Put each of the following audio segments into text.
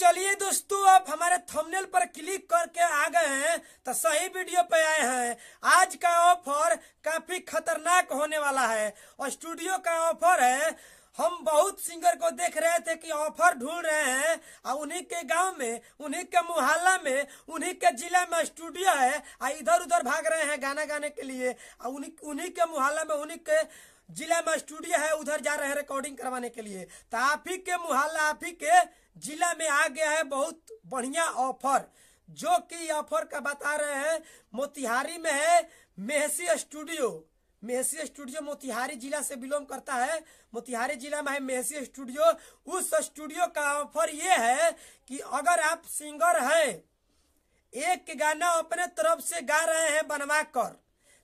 चलिए दोस्तों आप हमारे थंबनेल पर क्लिक करके आ गए हैं तो सही वीडियो पे आए हैं आज का ऑफर काफी खतरनाक होने वाला है और स्टूडियो का ऑफर है हम बहुत सिंगर को देख रहे थे कि ऑफर ढूंढ रहे हैं और उन्हीं के गांव में उन्हीं के मोहल्ला में उन्हीं के जिला में स्टूडियो है और इधर उधर भाग रहे हैं गाना गाने के लिए और उन्हीं के मोहल्ला में उन्हीं के जिला में स्टूडियो है उधर जा रहे हैं रिकॉर्डिंग करवाने के लिए तो आप ही के मुहल्ला आप ही के जिला में आ गया है बहुत बढ़िया ऑफर जो कि ऑफर का बता रहे हैं मोतिहारी में है मेहसी स्टूडियो मेहसी स्टूडियो मोतिहारी जिला से बिलोंग करता है मोतिहारी जिला में है मेहसी स्टूडियो उस स्टूडियो का ऑफर ये है कि अगर आप सिंगर हैं एक गाना अपने तरफ से गा रहे हैं बनवा कर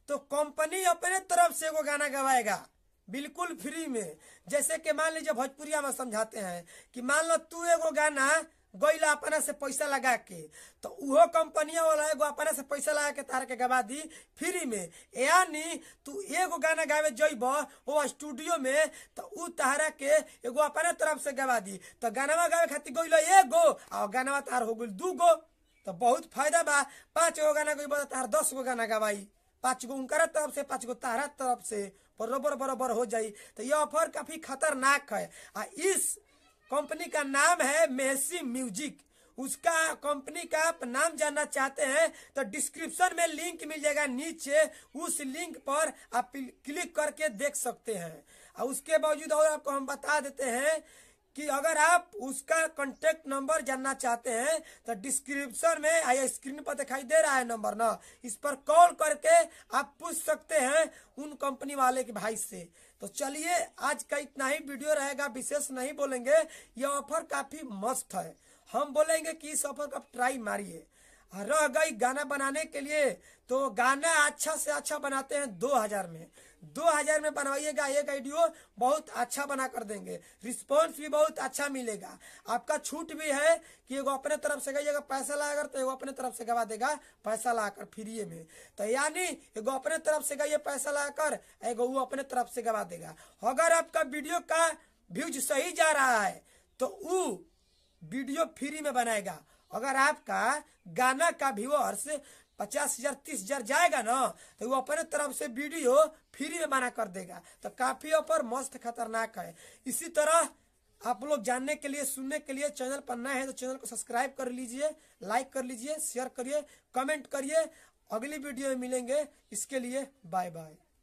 तो कंपनी अपने तरफ से वो गाना गवाएगा बिल्कुल फ्री में जैसे कि मान लीजिए भोजपुरिया में समझाते हैं कि मान लो तू एगो गाना गैला अपना से पैसा लगा के तो उहो कंपनिया वाला एगो अपना से पैसा लगा के तार के गवा दी फ्री में यानी तू एगो गाना गावे जैब वो स्टूडियो में तो उ तहरा के एगो अपना तरफ से गवा दी तो गाना गावे खातिर गैलो एगो और गाना तार हो गई दू गो तो बहुत फायदा बा पांच गो गाना गई तार दस गो गाना गवाई पाँच गो उनकर तरफ से पाँच गो तारा तरफ से बरोबर बरोबर हो जाए तो ये ऑफर काफी खतरनाक है आ इस कंपनी का नाम है मेसी म्यूजिक उसका कंपनी का आप नाम जानना चाहते हैं तो डिस्क्रिप्शन में लिंक मिल जाएगा नीचे उस लिंक पर आप क्लिक करके देख सकते हैं और उसके बावजूद और आपको हम बता देते हैं कि अगर आप उसका कॉन्टेक्ट नंबर जानना चाहते हैं तो डिस्क्रिप्शन में आया स्क्रीन पर दिखाई दे रहा है नंबर ना इस पर कॉल करके आप पूछ सकते हैं उन कंपनी वाले के भाई से तो चलिए आज का इतना ही वीडियो रहेगा विशेष नहीं बोलेंगे ये ऑफर काफी मस्त है हम बोलेंगे कि इस ऑफर का ट्राई मारिए रह गई गाना बनाने के लिए तो गाना अच्छा से अच्छा बनाते हैं दो हजार में दो हजार में बनवाइएगा एक आईडियो बहुत अच्छा बना कर देंगे रिस्पांस भी बहुत अच्छा मिलेगा आपका छूट भी है कि एगो अपने तरफ से गइएगा पैसा लाकर तो एगो अपने तरफ से गवा देगा पैसा लाकर फ्री में तो यानी एगो अपने तरफ से गइए पैसा लाकर एगो वो अपने तरफ से गवा देगा अगर आपका वीडियो का व्यूज सही जा रहा है तो वो वीडियो फ्री में बनाएगा अगर आपका गाना का व्यूअर्स पचास हजार तीस हजार जाएगा ना तो वो अपने तरफ से वीडियो फ्री में बना कर देगा तो काफी ऊपर मस्त खतरनाक है इसी तरह आप लोग जानने के लिए सुनने के लिए चैनल पर नए हैं तो चैनल को सब्सक्राइब कर लीजिए लाइक कर लीजिए शेयर करिए कमेंट करिए अगली वीडियो में मिलेंगे इसके लिए बाय बाय